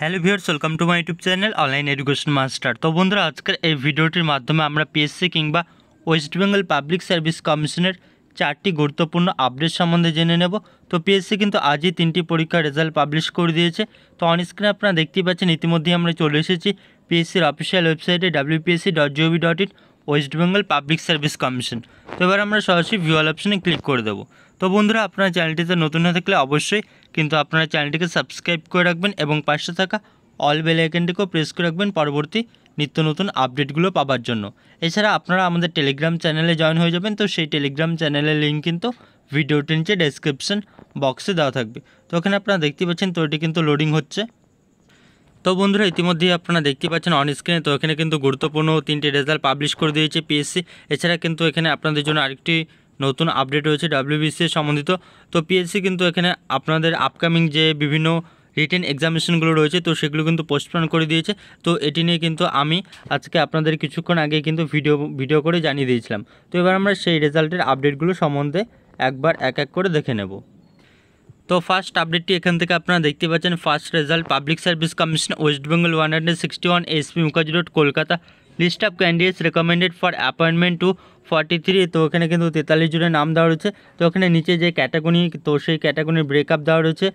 hello viewers welcome to my YouTube channel online education master তো বন্ধুরা আজকের এই ভিডিওটির মাধ্যমে আমরা পিএসসি কিংবা ওয়েস্ট বেঙ্গল পাবলিক সার্ভিস কমিশনের চারটি গুরুত্বপূর্ণ আপডেট সম্বন্ধে জেনে নেব তো পিএসসি কিন্তু আজই তিনটি পরীক্ষার রেজাল্ট পাবলিশ করে দিয়েছে তো অনস্ক্রিনে আপনারা দেখতেই পাচ্ছেন ইতিমধ্যেই আমরা চলে এসেছি পিএসসির অফিসিয়াল ওয়েবসাইটে WBPSC dot GOV dot in West Bengal Public Service Commission তো এবারে আমরা সহসি ভিউয়াল অপশনে ক্লিক করে দেব তো বন্ধুরা আপনারা চ্যানেলটি তে নতুন না থাকলে অবশ্যই কিনা আপনার চ্যানেলটিকে সাবস্ক্রাইব করে রাখবেন এবং 500 টাকা অল বেল আইকনটিকে প্রেস করে রাখবেন পরবর্তী নিত্য নতুন আপডেট গুলো পাওয়ার জন্য এছাড়া আপনারা আমাদের টেলিগ্রাম চ্যানেলে জয়েন হয়ে যাবেন তো সেই টেলিগ্রাম চ্যানেলের লিংক কিন্তু ভিডিওর নিচে ডেসক্রিপশন বক্সে দেওয়া থাকবে তো ওখানে আপনারা দেখতে পাচ্ছেন তো এটি কিন্তু লোডিং হচ্ছে তো বন্ধুরা ইতিমধ্যেই আপনারা দেখতে পাচ্ছেন অন স্ক্রিনে তো এখানে কিন্তু গুরুত্বপূর্ণ তিনটি রেজাল্ট পাবলিশ করে দিয়েছে পিএসসি এছাড়া কিন্তু এখানে আপনাদের জন্য আরেকটি নতুন আপডেট হয়েছে ডাব্লিউবিসি সম্বন্ধিত তো পিএসসি কিন্তু এখানে আপনাদের আপকামিং যে বিভিন্ন রিটেন এক্সামিনেশনগুলো রয়েছে তো সেগুলো কিন্তু পোস্টপন করে দিয়েছে তো এটি নিয়ে কিন্তু আমি আজকে আপনাদের কিছুক্ষণ আগে কিন্তু ভিডিও ভিডিও করে জানিয়ে দিয়েছিলাম তো এবার আমরা সেই রেজাল্টের আপডেটগুলো সম্বন্ধে একবার এক এক করে দেখে নেব তো ফার্স্ট আপডেটটি এখান থেকে আপনারা দেখতে পাচ্ছেন first result public service commission West Bengal one hundred sixty one SP Mukherjee road Kolkata list of candidates recommended for appointment two forty three তো ওখানে কিন্তু তেতাল্লিশ জনের নাম দেওয়া রয়েছে তো ওখানে নিচে যে ক্যাটাগরি তো সেই ক্যাটাগরির ব্রেকআপ দেওয়া রয়েছে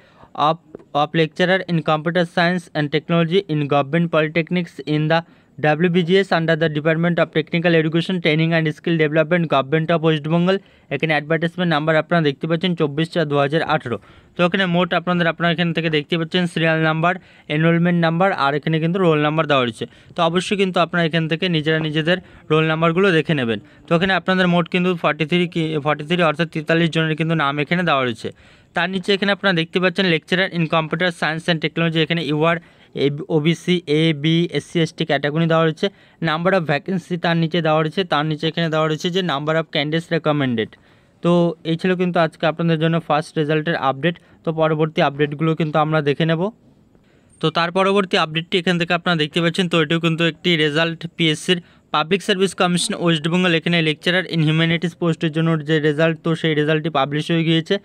of of lecturer in computer science and technology in government polytechnics in the BGS under the department of technical education training and skill development government of Bengal এখানে অ্যাডভার্টাইজমেন্ট নাম্বার আপনারা দেখতে পাচ্ছেন চব্বিশ চার দু তো এখানে মোট আপনাদের আপনারা এখান থেকে দেখতে পাচ্ছেন সিরিয়াল নাম্বার এনরোলমেন্ট নাম্বার আর এখানে কিন্তু রোল নাম্বার দেওয়া রয়েছে তো অবশ্যই কিন্তু আপনারা এখান থেকে নিজেরা নিজেদের রোল নাম্বারগুলো দেখে নেবেন তো এখানে আপনাদের মোট কিন্তু ফর্টি থ্রি ফর্টি থ্রি অর্থাৎ তেতাল্লিশ জনের কিন্তু নাম এখানে দেওয়া রয়েছে তার নিচে এখানে আপনারা দেখতে পাচ্ছেন lecturer in computer science and technology এখানে UR A OBC A B SC ST category দেওয়া রয়েছে নাম্বার অফ ভ্যাকেন্সি তার নিচে দেওয়া রয়েছে তার নিচে এখানে দেওয়া রয়েছে যে নাম্বার অফ ক্যান্ডিডেটস রেকমেন্ডেড তো এই ছিল কিন্তু আজকে আপনাদের জন্য ফার্স্ট রেজাল্টের আপডেট তো পরবর্তী আপডেটগুলো কিন্তু আমরা দেখে নেব তো তার পরবর্তী আপডেটটি এখান থেকে আপনারা দেখতে পাচ্ছেন তো এটিও কিন্তু একটি রেজাল্ট পিএসসির পাবলিক সার্ভিস কমিশন ওয়েস্টবেঙ্গল এখানে লেকচারার ইন হিউম্যানিটিস পোস্টের জন্য যে রেজাল্ট তো সেই রেজাল্টটি পাবলিশ হয়ে গিয়েছে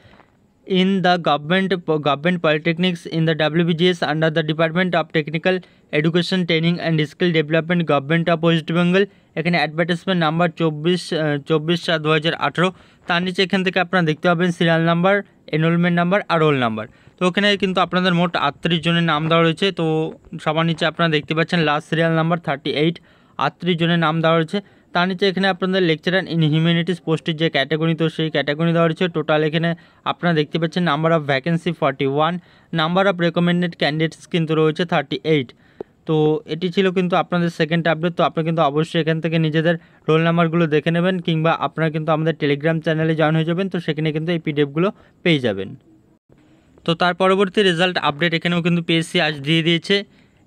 in the government government polytechnics in the WBGS under the Department of Technical Education Training and Skill Development Government of West Bengal এখানে advertisement number চব্বিশ চব্বিশ সাত দু হাজার আঠেরো তার নিচে এখান থেকে আপনারা দেখতে পাবেন সিরিয়াল নাম্বার এনরোলমেন্ট নাম্বার আর রোল নাম্বার তো ওখানে কিন্তু আপনাদের মোট আটত্রিশ জনের নাম দেওয়া রয়েছে তো সবার নিচে আপনারা দেখতে পাচ্ছেন last serial number thirty eight আটত্রিশ জনের নাম দেওয়া রয়েছে তার নিচে এখানে আপনাদের লেকচার ইন ইনহিউম্যানিটিস পোস্টের যে ক্যাটাগরি তো সেই ক্যাটাগরি দেওয়া রয়েছে টোটাল এখানে আপনারা দেখতে পাচ্ছেন number of vacancy forty one number of recommended candidates কিন্তু রয়েছে থার্টি এইট তো এটি ছিল কিন্তু আপনাদের সেকেন্ড আপডেট তো আপনারা কিন্তু অবশ্যই এখান থেকে নিজেদের রোল নাম্বারগুলো দেখে নেবেন কিংবা আপনারা কিন্তু আমাদের টেলিগ্রাম চ্যানেলে জয়েন হয়ে যাবেন তো সেখানে কিন্তু এই পিডিএফগুলো পেয়ে যাবেন তো তার পরবর্তী রেজাল্ট আপডেট এখানেও কিন্তু পিএসসি আজ দিয়ে দিয়েছে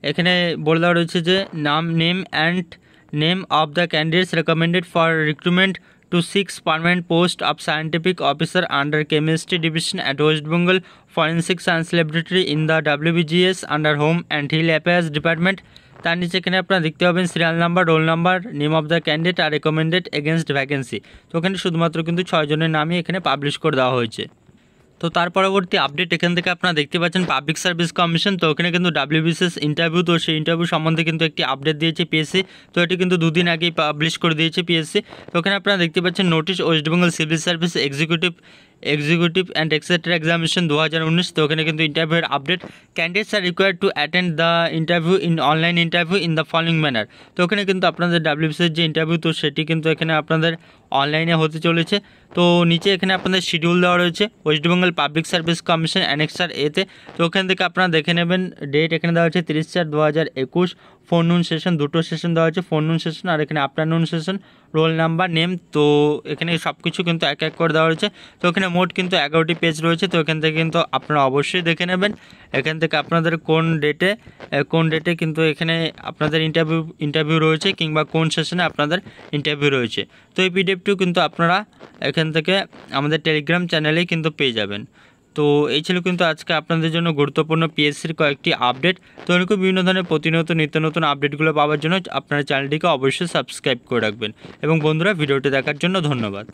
এখানে বলে দেওয়া রয়েছে যে নাম name and name of the candidates recommended for recruitment to six permanent post of scientific officer under chemistry division at West Bengal Forensic Science Laboratory in the WBGS under Home and Hill Affairs Department তার নিচে এখানে আপনারা দেখতে পাবেন serial number roll number name of the candidate আর recommended against vacancy তো এখানে শুধুমাত্র কিন্তু ছয়জনের নামই এখানে পাবলিশ করে দেওয়া হয়েছে তো তার পরবর্তী আপডেট এখান থেকে আপনারা দেখতে পাচ্ছেন পাবলিক সার্ভিস কমিশন তো ওখানে কিন্তু ডাব্লিউবিসিএস ইন্টারভিউ তো সেই ইন্টারভিউ সম্বন্ধে কিন্তু একটি আপডেট দিয়েছে পিএসসি তো এটি কিন্তু দুদিন আগেই পাবলিশ করে দিয়েছে পিএসসি তো ওখানে আপনারা দেখতে পাচ্ছেন notice West Bengal civil service executive executive and et cetera examination দু হাজার উনিশ তো ওখানে কিন্তু ইন্টারভিউয়ের আপডেট ক্যান্ডিডেটস আর require to attend the interview in online interview in the following manner তো ওখানে কিন্তু আপনাদের ডাব্লিউবিসির যে ইন্টারভিউ তো সেটি কিন্তু এখানে আপনাদের অনলাইনে হতে চলেছে তো নিচে এখানে আপনাদের শিডিউল দেওয়া রয়েছে West Bengal public service commission annexure এতে তো ওখান থেকে আপনারা দেখে নেবেন ডেট এখানে দেওয়া হয়েছে তিরিশ চার দু হাজার একুশ ফোরনুন সেশন দুটো সেশন দেওয়া হয়েছে ফোরনুন সেশন আর এখানে afternoon session roll number name তো এখানে সব কিছু কিন্তু এক এক করে দেওয়া হয়েছে তো এখানে মোট কিন্তু এগারোটি পেজ রয়েছে তো এখান থেকে কিন্তু আপনারা অবশ্যই দেখে নেবেন এখান থেকে আপনাদের কোন ডেটে কোন ডেটে কিন্তু এখানে আপনাদের ইন্টারভিউ ইন্টারভিউ রয়েছে কিংবা কোন সেশনে আপনাদের ইন্টারভিউ রয়েছে তো এই পিডিএফটিও কিন্তু আপনারা এখান থেকে আমাদের টেলিগ্রাম চ্যানেলেই কিন্তু পেয়ে যাবেন তো এই ছিল কিন্তু আজকে আপনাদের জন্য গুরুত্বপূর্ণ পিএসসির কয়েকটি আপডেট তো এরকম বিভিন্ন ধরনের প্রতিনিয়ত নিত্য নতুন আপডেটগুলো পাওয়ার জন্য আপনার চ্যানেলটিকে অবশ্যই সাবস্ক্রাইব করে রাখবেন এবং বন্ধুরা ভিডিওটি দেখার জন্য ধন্যবাদ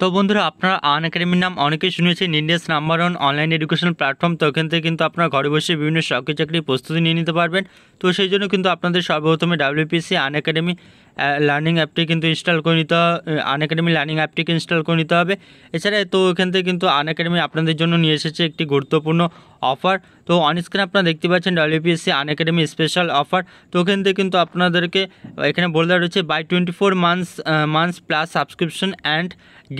তো বন্ধুরা আপনারা আন একাডেমির নাম অনেকেই শুনেছেন India's number one online education platform তো এখান থেকে কিন্তু আপনারা ঘরে বসে বিভিন্ন সরকারি চাকরির প্রস্তুতি নিয়ে নিতে পারবেন তো সেই জন্য কিন্তু আপনাদের সর্বপ্রথমে ডাব্লিউপিসি আন একাডেমি লার্নিং অ্যাপটি কিন্তু ইনস্টল করে নিতে আন একাডেমি লার্নিং অ্যাপটিকে ইনস্টল করে নিতে হবে এছাড়া তো এখান থেকে কিন্তু আন একাডেমি আপনাদের জন্য নিয়ে এসেছে একটি গুরুত্বপূর্ণ অফার তো অন আপনারা দেখতে পাচ্ছেন WBPSC Unacademy special offer তো ওখান থেকে কিন্তু আপনাদেরকে এখানে বলে দেওয়া রয়েছে buy twenty four months months plus subscription and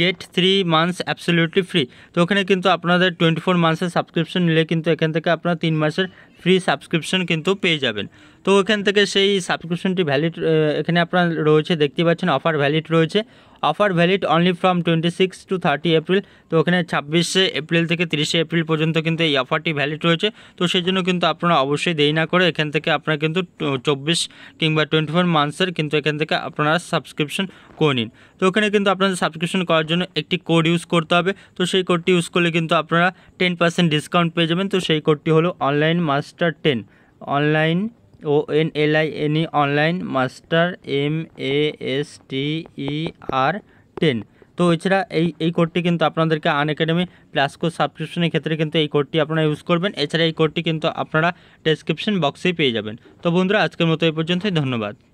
get three months absolutely free তো ওখানে কিন্তু আপনাদের টোয়েন্টি ফোর মান্থসের সাবস্ক্রিপশন নিলে কিন্তু এখান থেকে আপনারা তিন মাসের ফ্রি সাবস্ক্রিপশন কিন্তু পেয়ে যাবেন তো এখান থেকে সেই সাবস্ক্রিপশনটি ভ্যালিড এখানে আপনার রয়েছে দেখতে পাচ্ছেন অফার ভ্যালিড রয়েছে offer valid only from 26 to 30 April তো ওখানে 26 এপ্রিল থেকে 30 এপ্রিল পর্যন্ত কিন্তু এই অফারটি ভ্যালিড রয়েছে তো সেই জন্য কিন্তু আপনারা অবশ্যই দেই না করে এখান থেকে আপনারা কিন্তু 24 কিংবা 24 মানসার কিন্তু এখান থেকে আপনারা সাবস্ক্রিপশন কোইনিন তো ওখানে কিন্তু আপনাদের সাবস্ক্রিপশন করার জন্য একটি কোড ইউজ করতে হবে তো সেই কোডটি ইউজ করলে কিন্তু আপনারা 10% ডিসকাউন্ট পেয়ে যাবেন তো সেই কোডটি হলো online master 10 online ONLI ANY ONLINE MASTER MASTER 10 তো এর এই কোডটি কিন্তু আপনাদেরকে আন アカ ডেমি প্লাস কো সাবস্ক্রিপশনের ক্ষেত্রে কিন্তু এই কোডটি আপনারা ইউজ করবেন এছাড়া এই কোডটি কিন্তু আপনারা ডেসক্রিপশন বক্সে পেয়ে যাবেন তো বন্ধুরা আজকের মতো এই পর্যন্তই ধন্যবাদ